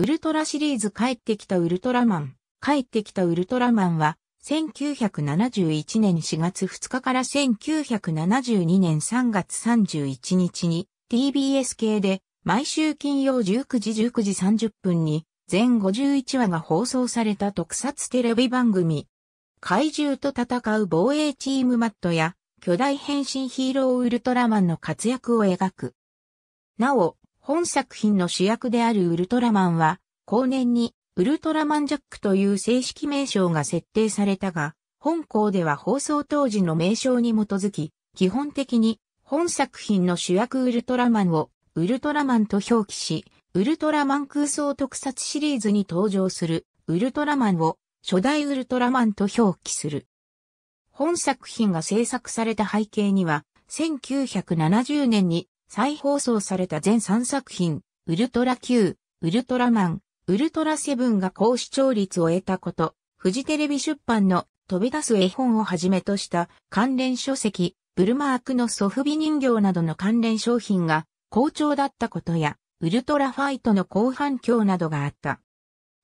ウルトラシリーズ帰ってきたウルトラマン、帰ってきたウルトラマンは、1971年4月2日から1972年3月31日に TBS 系で毎週金曜19時19時30分に全51話が放送された特撮テレビ番組。怪獣と戦う防衛チームマットや巨大変身ヒーローウルトラマンの活躍を描く。なお、本作品の主役であるウルトラマンは、後年にウルトラマンジャックという正式名称が設定されたが、本校では放送当時の名称に基づき、基本的に本作品の主役ウルトラマンをウルトラマンと表記し、ウルトラマン空想特撮シリーズに登場するウルトラマンを初代ウルトラマンと表記する。本作品が制作された背景には、1970年に再放送された全3作品、ウルトラ Q、ウルトラマン、ウルトラセブンが高視聴率を得たこと、フジテレビ出版の飛び出す絵本をはじめとした関連書籍、ブルマークのソフビ人形などの関連商品が好調だったことや、ウルトラファイトの後反響などがあった。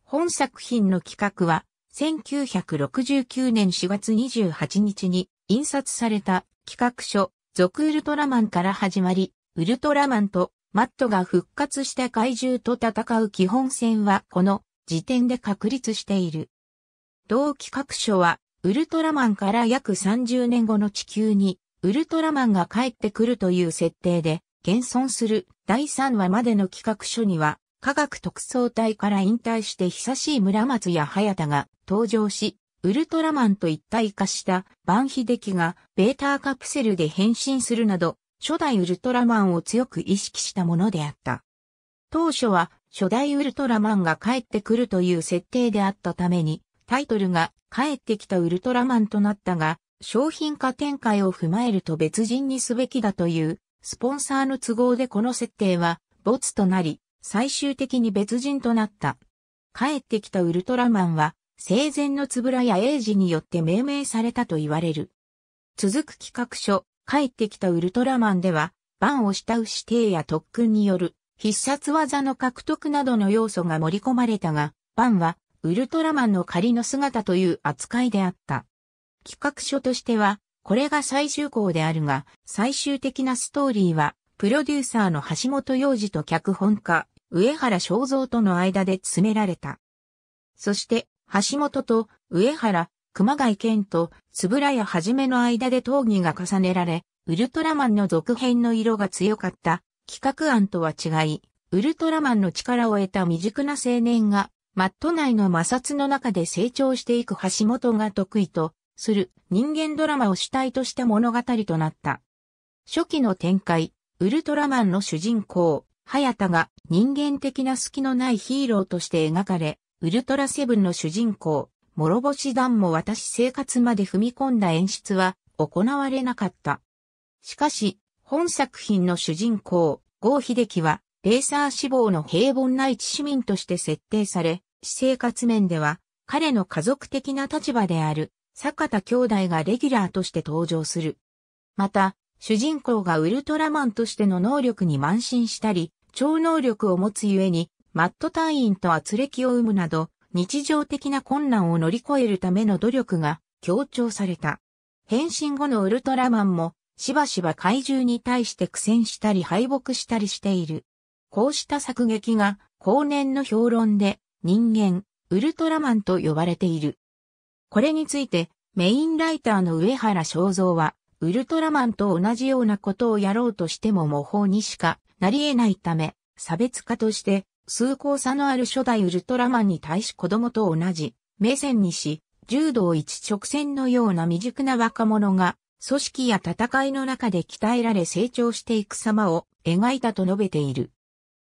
本作品の企画は、1969年4月28日に印刷された企画書、続ウルトラマンから始まり、ウルトラマンとマットが復活した怪獣と戦う基本戦はこの時点で確立している。同企画書は、ウルトラマンから約30年後の地球に、ウルトラマンが帰ってくるという設定で、現存する第3話までの企画書には、科学特捜隊から引退して久しい村松や早田が登場し、ウルトラマンと一体化した万ンヒがベータカプセルで変身するなど、初代ウルトラマンを強く意識したものであった。当初は初代ウルトラマンが帰ってくるという設定であったために、タイトルが帰ってきたウルトラマンとなったが、商品化展開を踏まえると別人にすべきだという、スポンサーの都合でこの設定は、ボツとなり、最終的に別人となった。帰ってきたウルトラマンは、生前のつぶらや英ジによって命名されたと言われる。続く企画書、帰ってきたウルトラマンでは、バンを慕う指定や特訓による必殺技の獲得などの要素が盛り込まれたが、バンはウルトラマンの仮の姿という扱いであった。企画書としては、これが最終稿であるが、最終的なストーリーは、プロデューサーの橋本洋二と脚本家、上原正蔵との間で詰められた。そして、橋本と上原熊谷健とつぶらやはじめの間で討議が重ねられ、ウルトラマンの続編の色が強かった企画案とは違い、ウルトラマンの力を得た未熟な青年が、マット内の摩擦の中で成長していく橋本が得意とする人間ドラマを主体とした物語となった。初期の展開、ウルトラマンの主人公、早田が人間的な隙のないヒーローとして描かれ、ウルトラセブンの主人公、諸星団も私生活まで踏み込んだ演出は行われなかった。しかし、本作品の主人公、郷秀樹は、レーサー志望の平凡な一市民として設定され、私生活面では、彼の家族的な立場である、坂田兄弟がレギュラーとして登場する。また、主人公がウルトラマンとしての能力に慢心したり、超能力を持つゆえに、マット隊員と圧力を生むなど、日常的な困難を乗り越えるための努力が強調された。変身後のウルトラマンもしばしば怪獣に対して苦戦したり敗北したりしている。こうした作劇が後年の評論で人間、ウルトラマンと呼ばれている。これについてメインライターの上原正蔵はウルトラマンと同じようなことをやろうとしても模倣にしかなり得ないため差別化として崇高さのある初代ウルトラマンに対し子供と同じ目線にし、柔道一直線のような未熟な若者が、組織や戦いの中で鍛えられ成長していく様を描いたと述べている。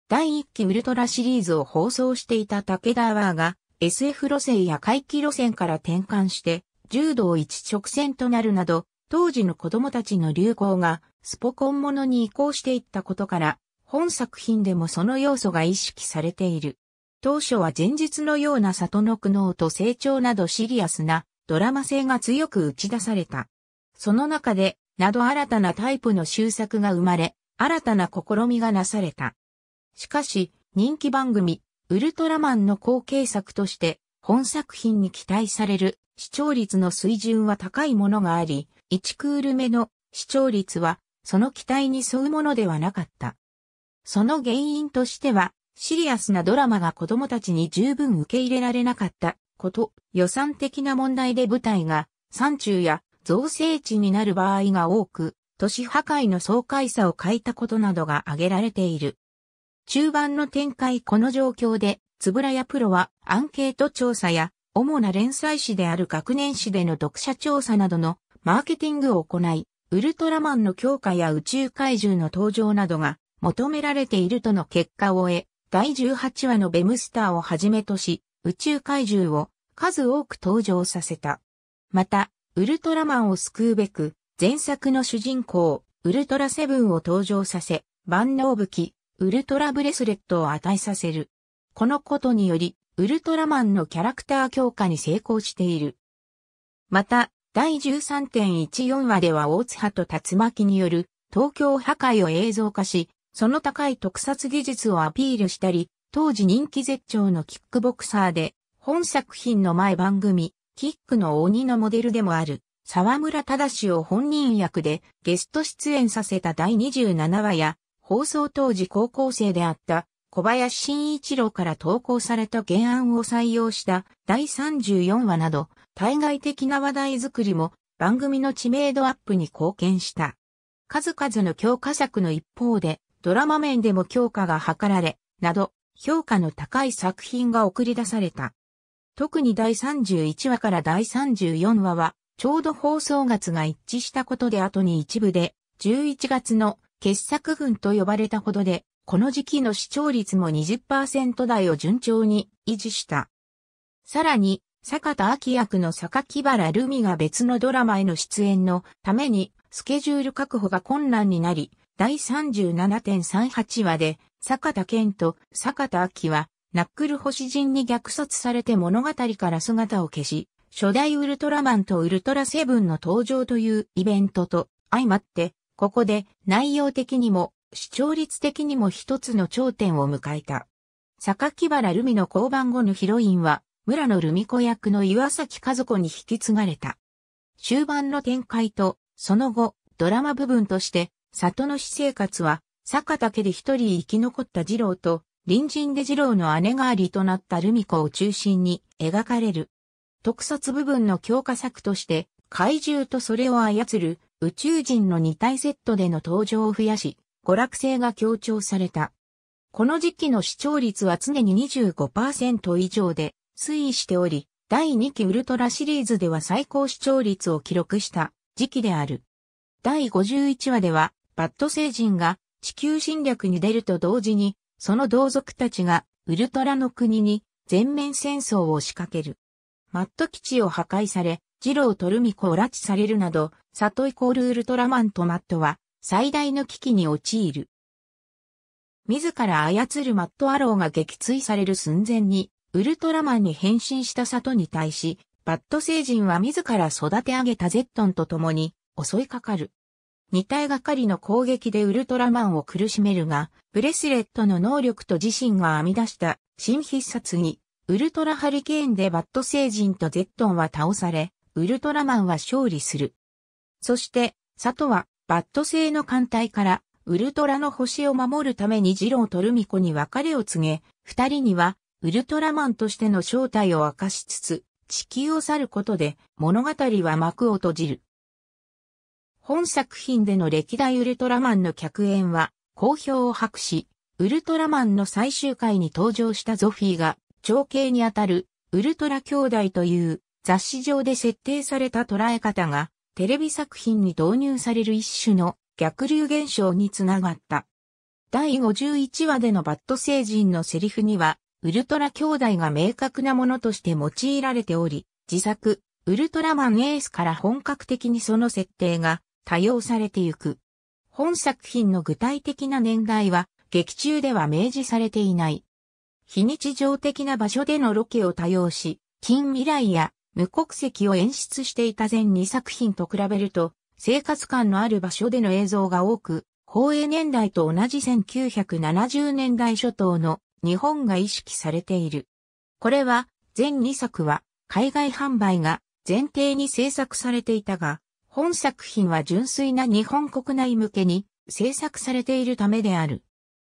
第一期ウルトラシリーズを放送していた武田アワーが SF 路線や回帰路線から転換して柔道一直線となるなど当時の子供たちの流行がスポコンものに移行していったことから本作品でもその要素が意識されている。当初は前日のような里の苦悩と成長などシリアスなドラマ性が強く打ち出された。その中で、など新たなタイプの終作が生まれ、新たな試みがなされた。しかし、人気番組、ウルトラマンの後継作として、本作品に期待される視聴率の水準は高いものがあり、1クール目の視聴率は、その期待に沿うものではなかった。その原因としては、シリアスなドラマが子供たちに十分受け入れられなかったこと、予算的な問題で舞台が山中や造成地になる場合が多く、都市破壊の爽快さを欠いたことなどが挙げられている。中盤の展開この状況で、つぶらやプロはアンケート調査や主な連載誌である学年誌での読者調査などのマーケティングを行い、ウルトラマンの強化や宇宙怪獣の登場などが求められているとの結果を得、第18話のベムスターをはじめとし、宇宙怪獣を数多く登場させた。また、ウルトラマンを救うべく、前作の主人公、ウルトラセブンを登場させ、万能武器、ウルトラブレスレットを与えさせる。このことにより、ウルトラマンのキャラクター強化に成功している。また、第13.14話では大津波と竜巻による東京破壊を映像化し、その高い特撮技術をアピールしたり、当時人気絶頂のキックボクサーで、本作品の前番組、キックの鬼のモデルでもある、沢村忠を本人役でゲスト出演させた第27話や、放送当時高校生であった小林慎一郎から投稿された原案を採用した第34話など、対外的な話題作りも番組の知名度アップに貢献した。数々の強化策の一方で、ドラマ面でも強化が図られ、など、評価の高い作品が送り出された。特に第31話から第34話は、ちょうど放送月が一致したことで後に一部で、11月の傑作群と呼ばれたほどで、この時期の視聴率も20%台を順調に維持した。さらに、坂田明役の榊原ルミが別のドラマへの出演のために、スケジュール確保が困難になり、第37.38話で、坂田健と坂田明は、ナックル星人に虐殺されて物語から姿を消し、初代ウルトラマンとウルトラセブンの登場というイベントと相まって、ここで内容的にも視聴率的にも一つの頂点を迎えた。坂木原ルミの降板後のヒロインは、村野ルミ子役の岩崎和子に引き継がれた。終盤の展開と、その後、ドラマ部分として、里の私生活は、坂田家で一人生き残った二郎と、隣人で二郎の姉代わりとなったルミ子を中心に描かれる。特撮部分の強化作として、怪獣とそれを操る宇宙人の2体セットでの登場を増やし、娯楽性が強調された。この時期の視聴率は常に25%以上で推移しており、第2期ウルトラシリーズでは最高視聴率を記録した時期である。第51話ではバット星人が地球侵略に出ると同時に、その同族たちがウルトラの国に全面戦争を仕掛ける。マット基地を破壊され、ジロートルミコを拉致されるなど、里イコールウルトラマンとマットは最大の危機に陥る。自ら操るマットアローが撃墜される寸前に、ウルトラマンに変身した里に対し、バット星人は自ら育て上げたゼットンと共に襲いかかる。二体がかりの攻撃でウルトラマンを苦しめるが、ブレスレットの能力と自身が編み出した新必殺に、ウルトラハリケーンでバット星人とゼットンは倒され、ウルトラマンは勝利する。そして、サトは、バット星の艦隊から、ウルトラの星を守るためにジローとルミコに別れを告げ、二人には、ウルトラマンとしての正体を明かしつつ、地球を去ることで、物語は幕を閉じる。本作品での歴代ウルトラマンの客演は好評を博し、ウルトラマンの最終回に登場したゾフィーが、長兄にあたるウルトラ兄弟という雑誌上で設定された捉え方が、テレビ作品に導入される一種の逆流現象につながった。第51話でのバット星人のセリフには、ウルトラ兄弟が明確なものとして用いられており、自作、ウルトラマンエースから本格的にその設定が多用されてゆく。本作品の具体的な年代は、劇中では明示されていない。非日常的な場所でのロケを多用し、近未来や無国籍を演出していた前2作品と比べると、生活感のある場所での映像が多く、放映年代と同じ1970年代初頭の日本が意識されている。これは、前2作は海外販売が前提に制作されていたが、本作品は純粋な日本国内向けに制作されているためである。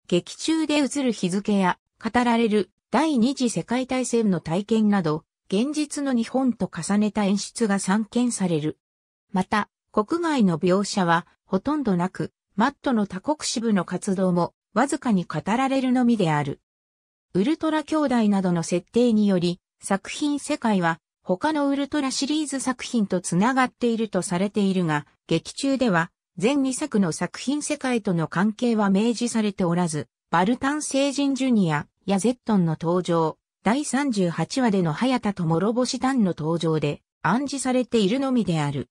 劇中で映る日付や語られる第二次世界大戦の体験など、現実の日本と重ねた演出が散見される。また、国外の描写はほとんどなく、マットの他国支部の活動もわずかに語られるのみである。ウルトラ兄弟などの設定により、作品世界は他のウルトラシリーズ作品と繋がっているとされているが、劇中では全2作の作品世界との関係は明示されておらず、バルタン星人ジュニアやゼットンの登場、第38話での早田と諸星団の登場で暗示されているのみである。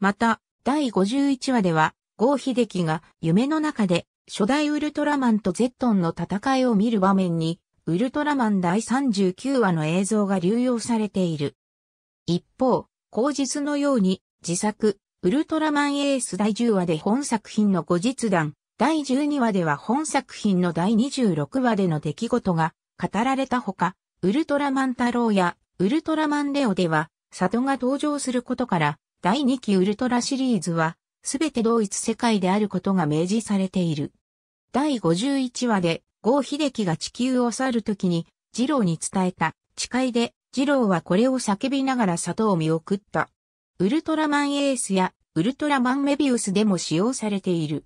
また、第51話では、郷秀樹が夢の中で初代ウルトラマンとゼットンの戦いを見る場面に、ウルトラマン第39話の映像が流用されている。一方、口実のように自作、ウルトラマンエース第10話で本作品の後日談、第12話では本作品の第26話での出来事が語られたほか、ウルトラマン太郎やウルトラマンレオでは、里が登場することから、第2期ウルトラシリーズは、すべて同一世界であることが明示されている。第51話で、郷秀樹が地球を去るときに、ジローに伝えた、誓いで、二郎はこれを叫びながら里を見送った。ウルトラマンエースやウルトラマンメビウスでも使用されている。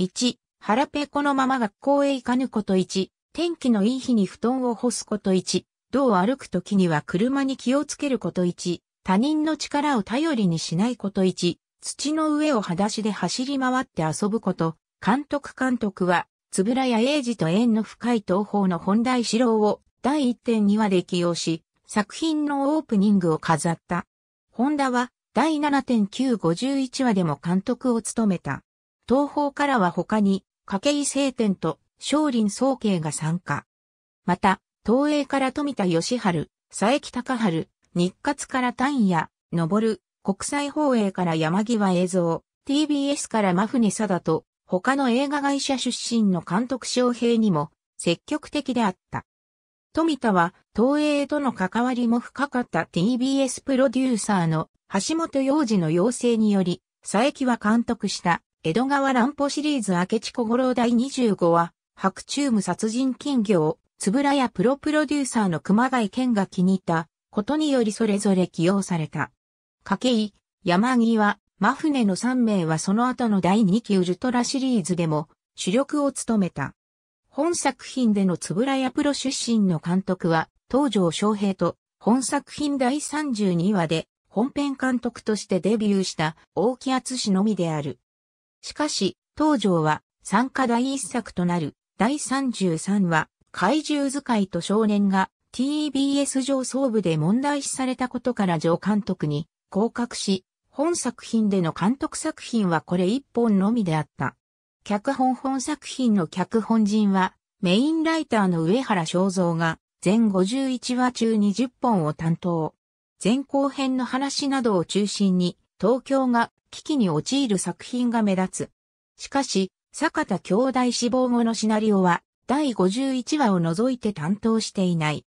1、腹ペコのまま学校へ行かぬこと1、天気のいい日に布団を干すこと1、道を歩くときには車に気をつけること1、他人の力を頼りにしないこと1、土の上を裸足で走り回って遊ぶこと、監督監督は、つぶらや英二と縁の深い東方の本題。四郎を第1.2話で起用し、作品のオープニングを飾った。ホンダは第7.951話でも監督を務めた。東方からは他に、筧聖天と少林宗慶が参加。また、東映から富田義春、佐伯隆春、日活から丹谷、昇、国際放映から山際映像、TBS から真船貞と、他の映画会社出身の監督将平にも積極的であった。富田は東映との関わりも深かった TBS プロデューサーの橋本洋二の要請により、佐伯は監督した江戸川乱歩シリーズ明智小五郎第25話、白昼夢殺人金魚つぶらやプロプロデューサーの熊谷健が気に入ったことによりそれぞれ起用された。掛井、山際、真船の3名はその後の第2期ウルトラシリーズでも主力を務めた。本作品でのつぶらやプロ出身の監督は、東条昌平と、本作品第32話で、本編監督としてデビューした大木厚氏のみである。しかし、東条は、参加第一作となる、第33話、怪獣使いと少年が、TBS 上層部で問題視されたことから上監督に降格し、本作品での監督作品はこれ一本のみであった。脚本本作品の脚本人は、メインライターの上原正蔵が、全51話中20本を担当。前後編の話などを中心に、東京が危機に陥る作品が目立つ。しかし、坂田兄弟死亡後のシナリオは、第51話を除いて担当していない。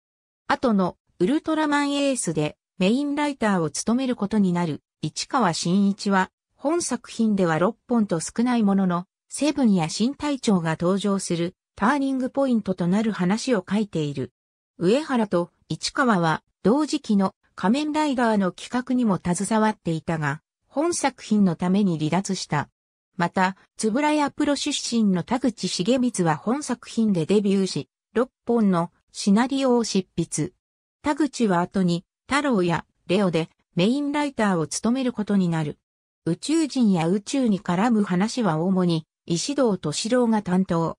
後の、ウルトラマンエースで、メインライターを務めることになる、市川新一は、本作品では6本と少ないものの、セブンや新隊長が登場するターニングポイントとなる話を書いている。上原と市川は同時期の仮面ライダーの企画にも携わっていたが、本作品のために離脱した。また、つぶらやプロ出身の田口茂光は本作品でデビューし、6本のシナリオを執筆。田口は後に、太郎やレオでメインライターを務めることになる。宇宙人や宇宙に絡む話は主に石堂敏郎が担当。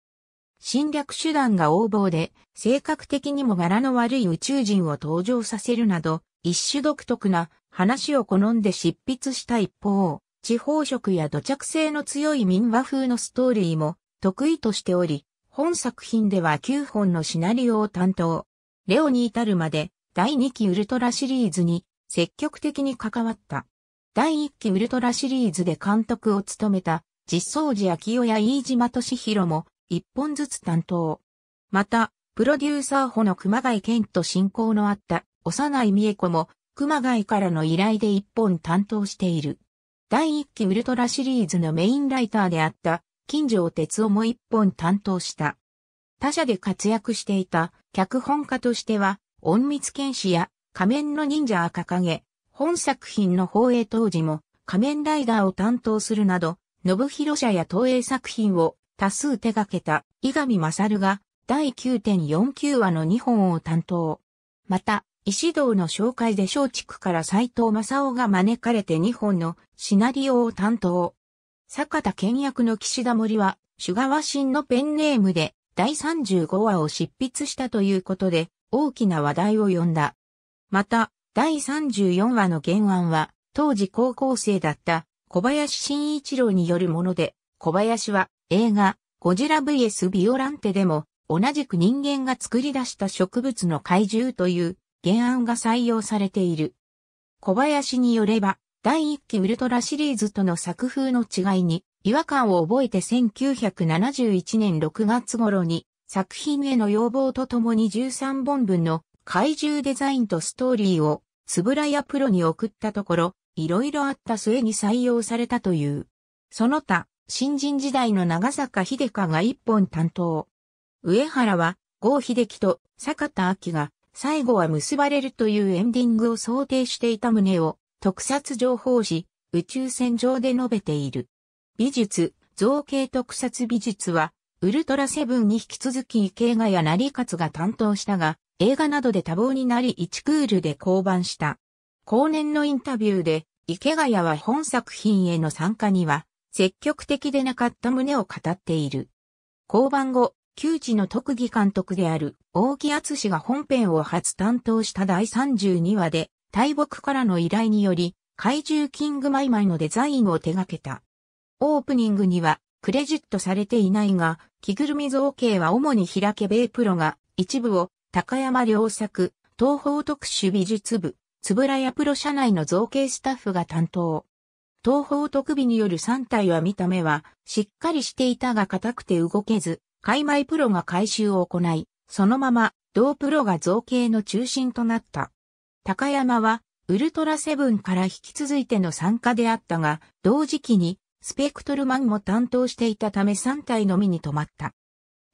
侵略手段が横暴で、性格的にも柄の悪い宇宙人を登場させるなど、一種独特な話を好んで執筆した一方、地方色や土着性の強い民話風のストーリーも得意としており、本作品では9本のシナリオを担当。レオに至るまで第2期ウルトラシリーズに積極的に関わった。第1期ウルトラシリーズで監督を務めた実相寺昭代や飯島敏弘も一本ずつ担当。また、プロデューサー補の熊谷健と親交のあった幼い美恵子も熊谷からの依頼で一本担当している。第一期ウルトラシリーズのメインライターであった金城哲夫も一本担当した。他社で活躍していた脚本家としては、隠密剣士や仮面の忍者赤影、本作品の放映当時も仮面ライダーを担当するなど、信広社や東映作品を多数手掛けた伊上勝が第9.49話の2本を担当。また、石堂の紹介で松竹から斎藤正夫が招かれて2本のシナリオを担当。坂田健役の岸田森は、主川真のペンネームで第35話を執筆したということで、大きな話題を呼んだ。また、第34話の原案は、当時高校生だった小林慎一郎によるもので、小林は映画ゴジラ vs ビオランテでも同じく人間が作り出した植物の怪獣という原案が採用されている。小林によれば第1期ウルトラシリーズとの作風の違いに違和感を覚えて1971年6月頃に作品への要望とともに13本分の怪獣デザインとストーリーをつぶらやプロに送ったところいろいろあった末に採用されたという。その他、新人時代の長坂秀香が一本担当。上原は、郷秀樹と坂田明が、最後は結ばれるというエンディングを想定していた旨を、特撮情報誌、宇宙船上で述べている。美術、造形特撮美術は、ウルトラセブンに引き続き池谷や成勝が担当したが、映画などで多忙になり1クールで降板した。後年のインタビューで、池谷は本作品への参加には、積極的でなかった旨を語っている。降板後、旧知の特技監督である大木厚氏が本編を初担当した第32話で、大木からの依頼により、怪獣キングマイマイのデザインを手掛けた。オープニングには、クレジットされていないが、着ぐるみ造形は主にけ家米プロが、一部を、高山良作、東方特殊美術部、つぶらやプロ社内の造形スタッフが担当。東方特備による3体は見た目は、しっかりしていたが硬くて動けず、海外プロが回収を行い、そのまま、同プロが造形の中心となった。高山は、ウルトラセブンから引き続いての参加であったが、同時期に、スペクトルマンも担当していたため3体のみに止まった。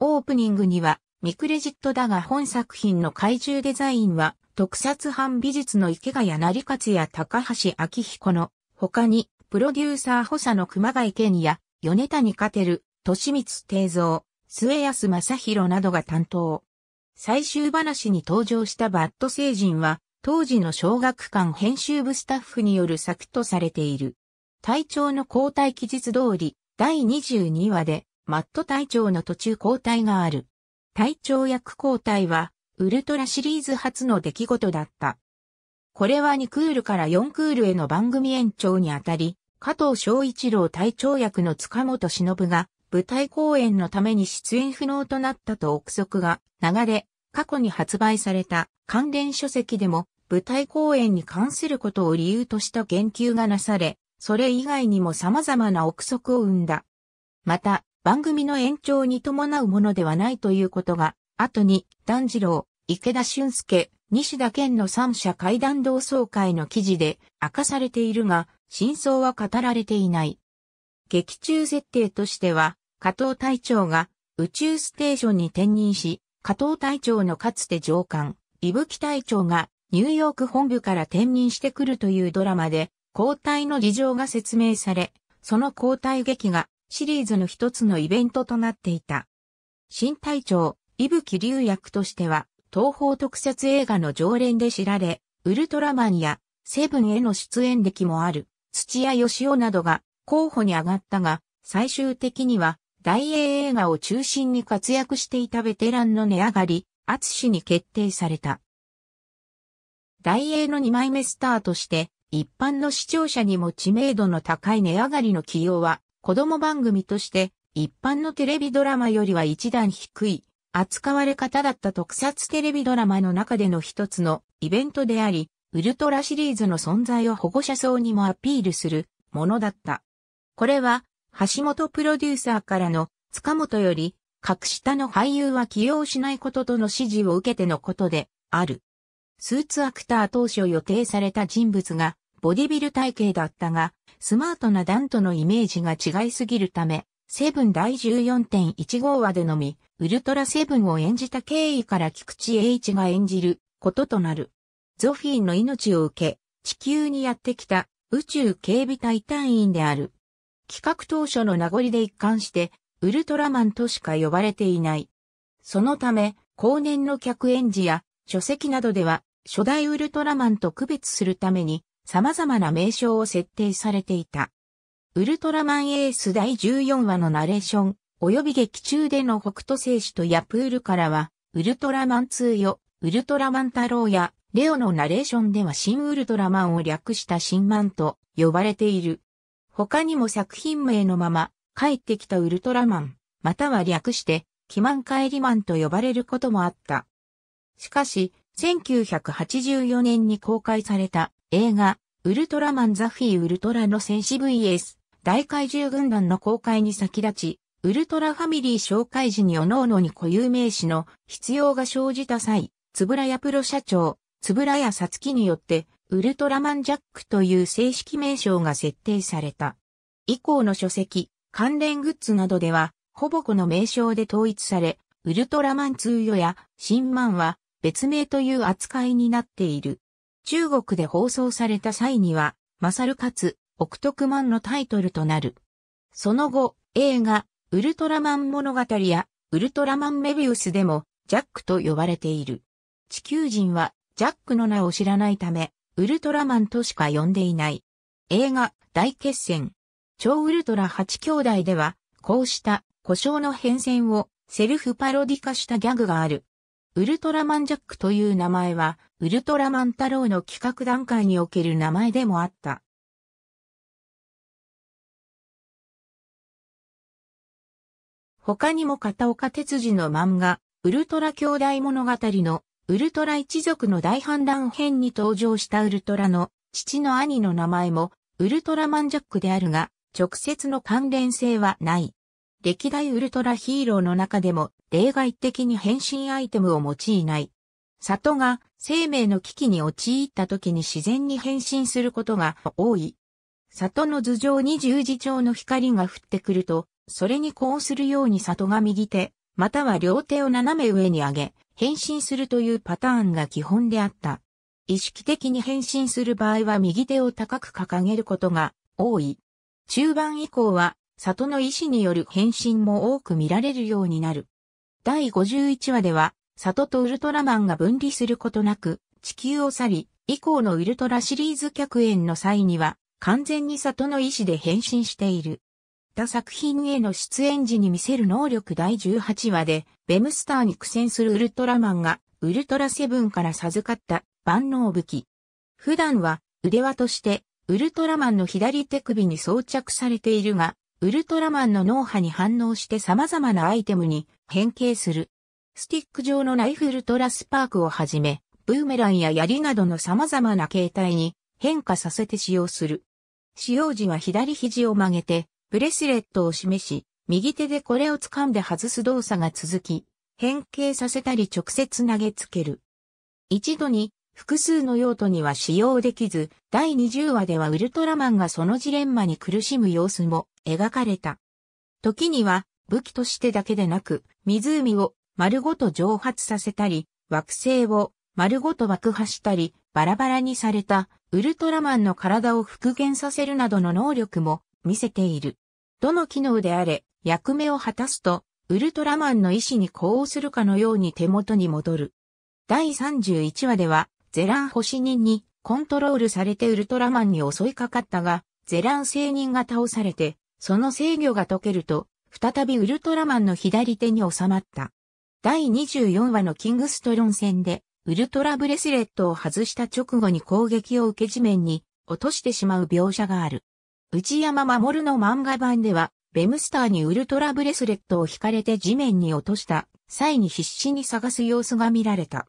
オープニングには、ミクレジットだが本作品の怪獣デザインは、特撮版美術の池谷成勝や高橋明彦の他に、プロデューサー補佐の熊谷健や、米谷勝てる、利光定蔵、末安正宏などが担当。最終話に登場したバッド星人は、当時の小学館編集部スタッフによる作とされている。隊長の交代期日通り、第22話で、マット隊長の途中交代がある。隊長役交代は、ウルトラシリーズ初の出来事だった。これは2クールから4クールへの番組延長にあたり、加藤昭一郎隊長役の塚本忍が舞台公演のために出演不能となったと憶測が流れ、過去に発売された関連書籍でも舞台公演に関することを理由とした言及がなされ、それ以外にも様々な憶測を生んだ。また、番組の延長に伴うものではないということが、後に、炭次郎、池田俊介、西田健の三者会談同窓会の記事で明かされているが、真相は語られていない。劇中設定としては、加藤隊長が宇宙ステーションに転任し、加藤隊長のかつて上官、伊吹隊長がニューヨーク本部から転任してくるというドラマで、交代の事情が説明され、その交代劇がシリーズの一つのイベントとなっていた。新隊長、伊吹竜役としては、東方特撮映画の常連で知られ、ウルトラマンやセブンへの出演歴もある土屋義雄などが候補に上がったが、最終的には大英映画を中心に活躍していたベテランの値上がり、厚に決定された。大英の2枚目スターとして、一般の視聴者にも知名度の高い値上がりの起用は、子供番組として、一般のテレビドラマよりは一段低い扱われ方だった特撮テレビドラマの中での一つのイベントであり、ウルトラシリーズの存在を保護者層にもアピールするものだった。これは、橋本プロデューサーからの塚本より、格下の俳優は起用しないこととの指示を受けてのことである。スーツアクター当初予定された人物がボディビル体型だったが、スマートなダントのイメージが違いすぎるため、セブン第14.15話でのみ、ウルトラセブンを演じた経緯から菊池栄一が演じることとなる。ゾフィーの命を受け、地球にやってきた宇宙警備隊隊員である。企画当初の名残で一貫して、ウルトラマンとしか呼ばれていない。そのため、後年の客演じや書籍などでは、初代ウルトラマンと区別するために、様々な名称を設定されていた。ウルトラマンエース第14話のナレーション、及び劇中での北斗星子とヤプールからは、ウルトラマン2よ、ウルトラマン太郎や、レオのナレーションでは新ウルトラマンを略した新マンと呼ばれている。他にも作品名のまま、帰ってきたウルトラマン、または略して、キマン帰りマンと呼ばれることもあった。しかし、1984年に公開された映画、ウルトラマンザフィーウルトラの戦士 VS 大怪獣軍団の公開に先立ち、ウルトラファミリー紹介時におのおのに固有名詞の必要が生じた際、つぶらやプロ社長、つぶらやさつきによって、ウルトラマンジャックという正式名称が設定された。以降の書籍、関連グッズなどでは、ほぼこの名称で統一され、ウルトラマン通予や新マンは別名という扱いになっている。中国で放送された際には、マサルかつ億徳万のタイトルとなる。その後、映画、ウルトラマン物語や、ウルトラマンメビウスでも、ジャックと呼ばれている。地球人は、ジャックの名を知らないため、ウルトラマンとしか呼んでいない。映画、大決戦。超ウルトラ8兄弟では、こうした故障の変遷をセルフパロディ化したギャグがある。ウルトラマンジャックという名前は、ウルトラマン太郎の企画段階における名前でもあった。他にも片岡哲司の漫画、ウルトラ兄弟物語の、ウルトラ一族の大反乱編に登場したウルトラの、父の兄の名前も、ウルトラマンジャックであるが、直接の関連性はない。歴代ウルトラヒーローの中でも、例外的に変身アイテムを用いない。里が生命の危機に陥った時に自然に変身することが多い。里の頭上に十字状の光が降ってくると、それに呼応するように里が右手、または両手を斜め上に上げ、変身するというパターンが基本であった。意識的に変身する場合は右手を高く掲げることが多い。中盤以降は、里の意志による変身も多く見られるようになる。第51話では、里とウルトラマンが分離することなく、地球を去り、以降のウルトラシリーズ客演の際には、完全に里の意志で変身している。った作品への出演時に見せる能力第18話で、ベムスターに苦戦するウルトラマンが、ウルトラセブンから授かった万能武器。普段は腕輪としてウルトラマンの左手首に装着されているが、ウルトラマンの脳波に反応して様々なアイテムに変形する。スティック状のナイフウルトラスパークをはじめ、ブーメランや槍などの様々な形態に変化させて使用する。使用時は左肘を曲げて、ブレスレットを示し、右手でこれを掴んで外す動作が続き、変形させたり直接投げつける。一度に複数の用途には使用できず、第20話ではウルトラマンがそのジレンマに苦しむ様子も描かれた。時には武器としてだけでなく、湖を丸ごと蒸発させたり、惑星を丸ごと爆破したり、バラバラにされたウルトラマンの体を復元させるなどの能力も見せている。どの機能であれ、役目を果たすと、ウルトラマンの意志に呼応するかのように手元に戻る。第31話では、ゼラン星人にコントロールされてウルトラマンに襲いかかったが、ゼラン星人が倒されて、その制御が解けると、再びウルトラマンの左手に収まった。第24話のキングストロン戦で、ウルトラブレスレットを外した直後に攻撃を受け地面に落としてしまう描写がある。内山守の漫画版では、ベムスターにウルトラブレスレットを引かれて地面に落とした際に必死に探す様子が見られた。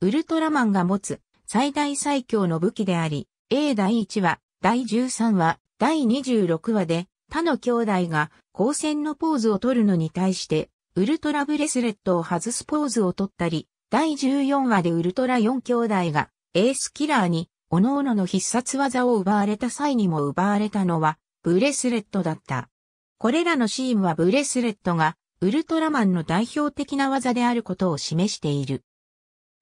ウルトラマンが持つ最大最強の武器であり、A 第1話、第13話、第26話で他の兄弟が光線のポーズを取るのに対して、ウルトラブレスレットを外すポーズを取ったり、第14話でウルトラ4兄弟がエースキラーに各々の必殺技を奪われた際にも奪われたのは、ブレスレットだった。これらのシーンはブレスレットが、ウルトラマンの代表的な技であることを示している。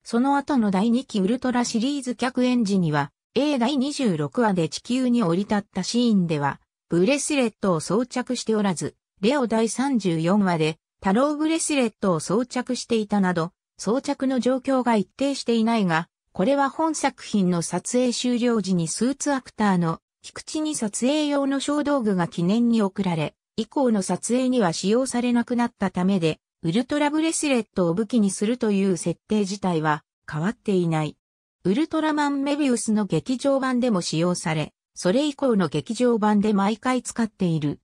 その後の第2期ウルトラシリーズ客演時には、A 第26話で地球に降り立ったシーンでは、ブレスレットを装着しておらず、レオ第34話で、タローブレスレットを装着していたなど、装着の状況が一定していないが、これは本作品の撮影終了時にスーツアクターの菊池に撮影用の小道具が記念に贈られ、以降の撮影には使用されなくなったためで、ウルトラブレスレットを武器にするという設定自体は変わっていない。ウルトラマンメビウスの劇場版でも使用され、それ以降の劇場版で毎回使っている。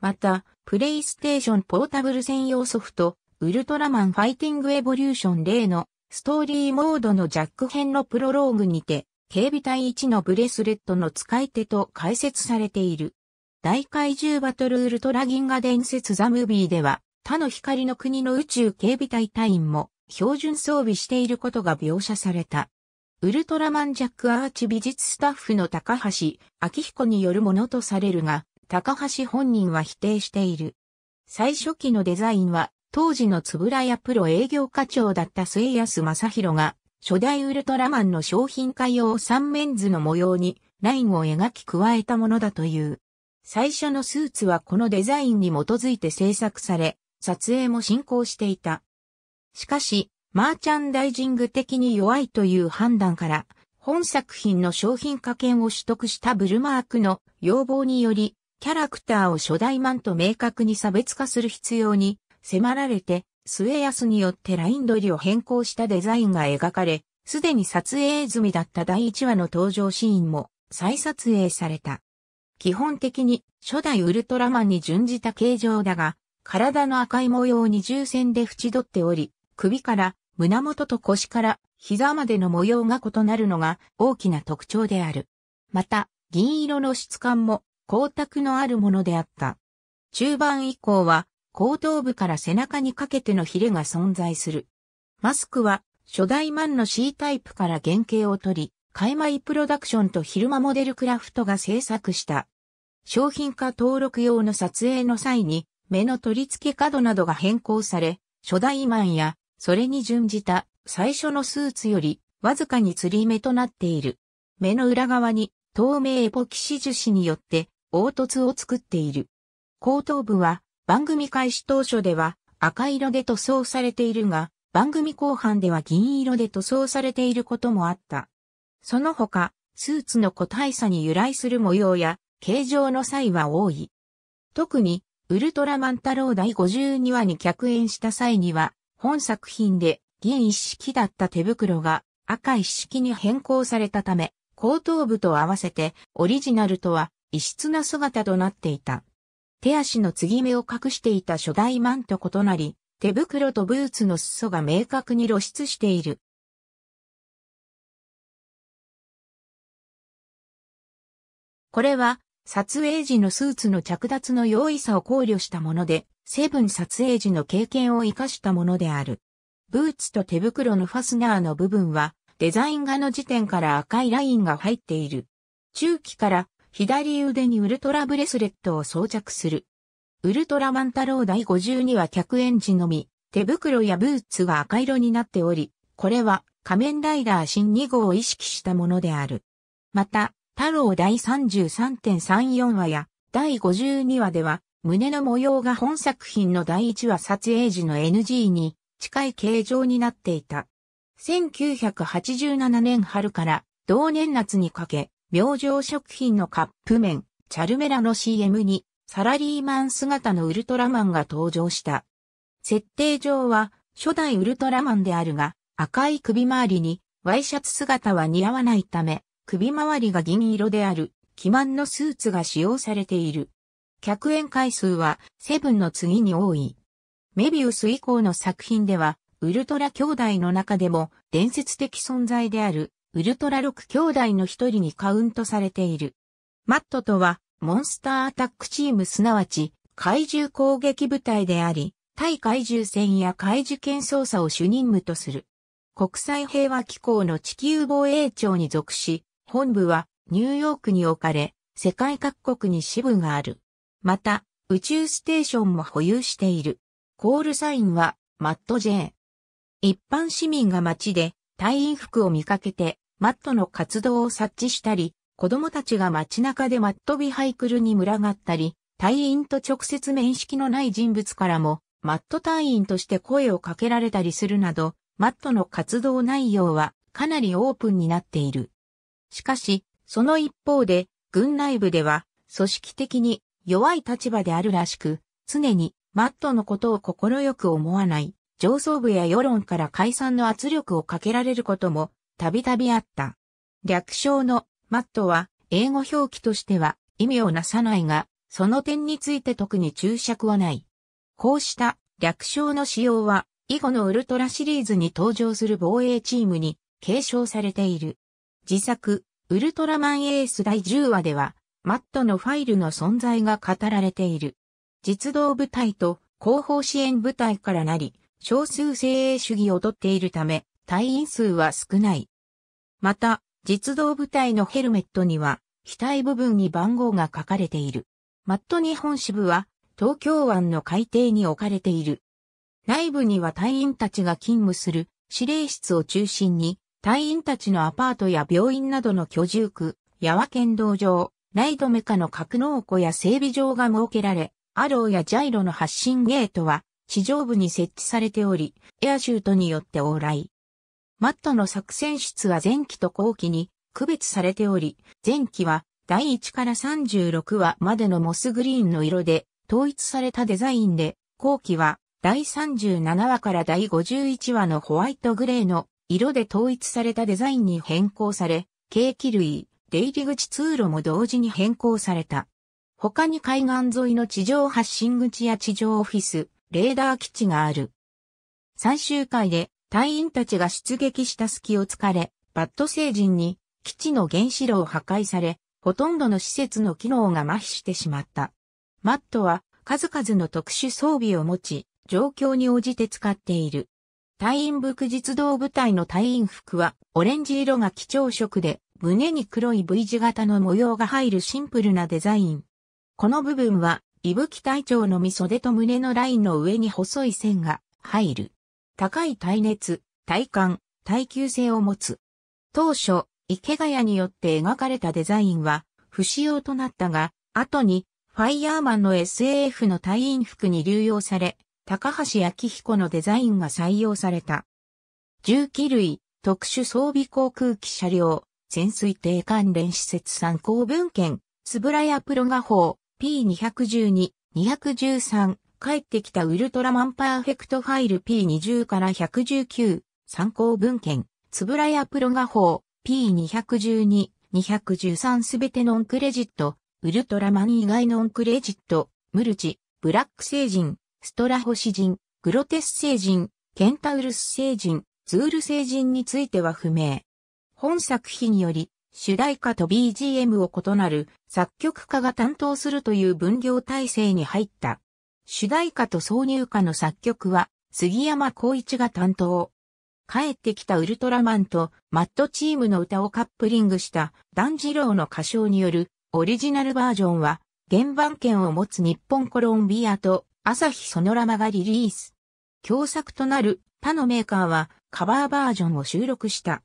また、プレイステーションポータブル専用ソフト、ウルトラマンファイティングエボリューション例のストーリーモードのジャック編のプロローグにて、警備隊1のブレスレットの使い手と解説されている。大怪獣バトルウルトラ銀河伝説ザムービーでは、他の光の国の宇宙警備隊隊員も標準装備していることが描写された。ウルトラマンジャックアーチ美術スタッフの高橋明彦によるものとされるが、高橋本人は否定している。最初期のデザインは当時の円谷プロ営業課長だった末安正宏が、初代ウルトラマンの商品化用三面図の模様にラインを描き加えたものだという。最初のスーツはこのデザインに基づいて制作され、撮影も進行していた。しかし、マーチャンダイジング的に弱いという判断から、本作品の商品化権を取得したブルマークの要望により、キャラクターを初代マンと明確に差別化する必要に迫られて、末安によってライン取りを変更したデザインが描かれ、すでに撮影済みだった第1話の登場シーンも再撮影された。基本的に初代ウルトラマンに準じた形状だが、体の赤い模様に重線で縁取っており、首から胸元と腰から膝までの模様が異なるのが大きな特徴である。また、銀色の質感も光沢のあるものであった。中盤以降は後頭部から背中にかけてのヒレが存在する。マスクは初代マンの C タイプから原型を取り、開米プロダクションと昼間モデルクラフトが制作した。商品化登録用の撮影の際に、目の取り付け角などが変更され、初代マンや、それに準じた最初のスーツより、わずかに釣り目となっている。目の裏側に透明エポキシ樹脂によって凹凸を作っている。後頭部は番組開始当初では赤色で塗装されているが、番組後半では銀色で塗装されていることもあった。その他、スーツの個体差に由来する模様や形状の際は多い。特に、ウルトラマン太郎第52話に客演した際には、本作品で銀一式だった手袋が赤一式に変更されたため、後頭部と合わせてオリジナルとは異質な姿となっていた。手足の継ぎ目を隠していた初代マンと異なり、手袋とブーツの裾が明確に露出している。これは、撮影時のスーツの着脱の容易さを考慮したもので、セブン撮影時の経験を活かしたものである。ブーツと手袋のファスナーの部分は、デザイン画の時点から赤いラインが入っている。中期から左腕にウルトラブレスレットを装着する。ウルトラマン太郎第52は客演時のみ、手袋やブーツが赤色になっており、これは仮面ライダー新2号を意識したものである。また、太郎第33.34話や第52話では、胸の模様が本作品の第1話撮影時の NG に近い形状になっていた。1987年春から同年夏にかけ、明星食品のカップ麺、チャルメラの CM に、サラリーマン姿のウルトラマンが登場した。設定上は、初代ウルトラマンであるが、赤い首周りに、ワイシャツ姿は似合わないため、首周りが銀色である、基満のスーツが使用されている。客演回数は、セブンの次に多い。メビウス以降の作品では、ウルトラ兄弟の中でも伝説的存在であるウルトラ6兄弟の一人にカウントされている。マットとは、モンスターアタックチームすなわち、怪獣攻撃部隊であり、対怪獣戦や怪獣剣操作を主任務とする。国際平和機構の地球防衛庁に属し、本部はニューヨークに置かれ、世界各国に支部がある。また、宇宙ステーションも保有している。コールサインは、マット J。一般市民が街で隊員服を見かけて、マットの活動を察知したり、子供たちが街中でマットビハイクルに群がったり、隊員と直接面識のない人物からも、マット隊員として声をかけられたりするなど、マットの活動内容はかなりオープンになっている。しかし、その一方で、軍内部では、組織的に弱い立場であるらしく、常にマットのことを快く思わない上層部や世論から解散の圧力をかけられることもたびたびあった。略称のマットは英語表記としては意味をなさないが、その点について特に注釈はない。こうした略称の使用は以後のウルトラシリーズに登場する防衛チームに継承されている。自作、ウルトラマンエース第10話では、マットのファイルの存在が語られている。実動部隊と後方支援部隊からなり、少数精鋭主義をとっているため、隊員数は少ない。また、実動部隊のヘルメットには、額部分に番号が書かれている。マット日本支部は、東京湾の海底に置かれている。内部には隊員たちが勤務する司令室を中心に、隊員たちのアパートや病院などの居住区、八和県道場、ライドメカの格納庫や整備場が設けられ、アローやジャイロの発信ゲートは地上部に設置されており、エアシュートによって往来。マットの作戦室は前期と後期に区別されており、前期は第1から36話までのモスグリーンの色で統一されたデザインで、後期は第37話から第51話のホワイトグレーの色で統一されたデザインに変更され、景気類、出入り口通路も同時に変更された。他に海岸沿いの地上発信口や地上オフィス、レーダー基地がある。最終回で隊員たちが出撃した隙を突かれ、バット星人に基地の原子炉を破壊され、ほとんどの施設の機能が麻痺してしまった。マットは数々の特殊装備を持ち、状況に応じて使っている。隊員服実動部隊の隊員服はオレンジ色が基調色で、胸に黒い V 字型の模様が入るシンプルなデザイン。この部分は伊吹隊長のみ袖と胸のラインの上に細い線が入る。高い耐熱、耐寒、耐久性を持つ。当初、池谷によって描かれたデザインは不使用となったが、後にファイヤーマンの SAF の隊員服に流用され、高橋明彦のデザインが採用された。重機類、特殊装備航空機車両、潜水艇関連施設参考文献、つぶらやプロ画法、P212、213、帰ってきたウルトラマンパーフェクトファイル P20 から119、参考文献、つぶらやプロ画法、P212、213すべてノンクレジット、ウルトラマン以外ノンクレジット、ムルチ、ブラック星人、ストラホシ人、グロテス星人、ケンタウルス星人、ズール星人については不明。本作品により、主題歌と BGM を異なる作曲家が担当するという分業体制に入った。主題歌と挿入歌の作曲は杉山孝一が担当。帰ってきたウルトラマンとマットチームの歌をカップリングした団次郎の歌唱によるオリジナルバージョンは原版権を持つ日本コロンビアと朝日ソノラマがリリース。共作となる他のメーカーはカバーバージョンを収録した。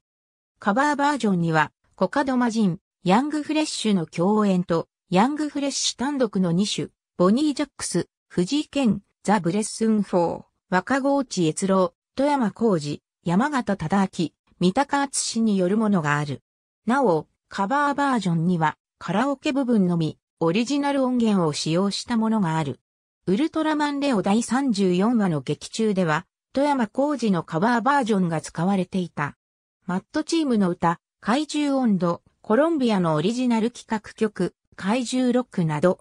カバーバージョンにはコカドマジン、ヤングフレッシュの共演と、ヤングフレッシュ単独の2種、ボニー・ジャックス、藤井健、ザ・ブレッスンフォー、若河内越郎、富山浩二、山形忠明、三鷹厚によるものがある。なお、カバーバージョンには、カラオケ部分のみ、オリジナル音源を使用したものがある。ウルトラマンレオ第34話の劇中では、富山浩二のカバーバージョンが使われていた。マットチームの歌、怪獣温度、コロンビアのオリジナル企画曲、怪獣ロックなど、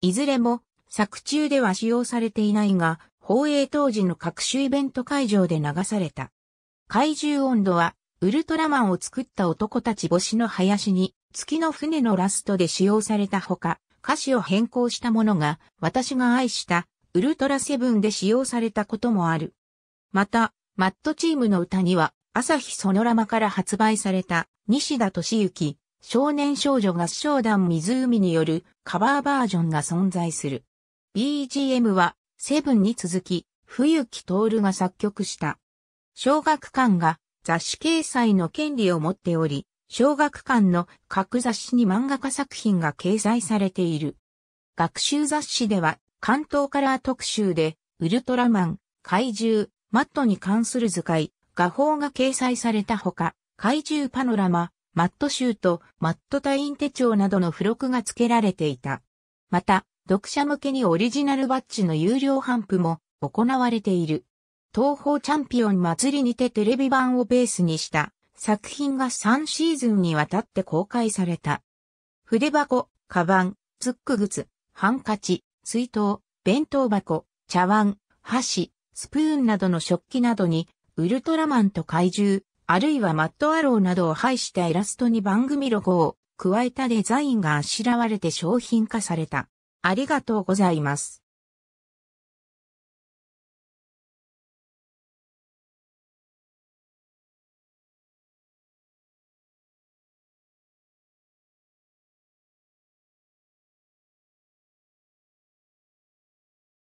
いずれも作中では使用されていないが、放映当時の各種イベント会場で流された。怪獣温度は、ウルトラマンを作った男たち星の林に、月の船のラストで使用されたほか、歌詞を変更したものが、私が愛した、ウルトラセブンで使用されたこともある。また、マットチームの歌には、朝日ソノラマから発売された西田敏行少年少女合唱団湖によるカバーバージョンが存在する。BGM はセブンに続き冬木徹が作曲した。小学館が雑誌掲載の権利を持っており、小学館の各雑誌に漫画家作品が掲載されている。学習雑誌では関東カラー特集でウルトラマン、怪獣、マットに関する図解、画報が掲載されたほか、怪獣パノラマ、マットシュート、マット隊員手帳などの付録が付けられていた。また、読者向けにオリジナルバッジの有料販布も行われている。東方チャンピオン祭りにてテレビ版をベースにした作品が3シーズンにわたって公開された。筆箱、カバン、ツック靴、ハンカチ、水筒、弁当箱、茶碗、箸、スプーンなどの食器などにウルトラマンと怪獣、あるいはマットアローなどを配したイラストに番組ロゴを加えたデザインがあしらわれて商品化された。ありがとうございます。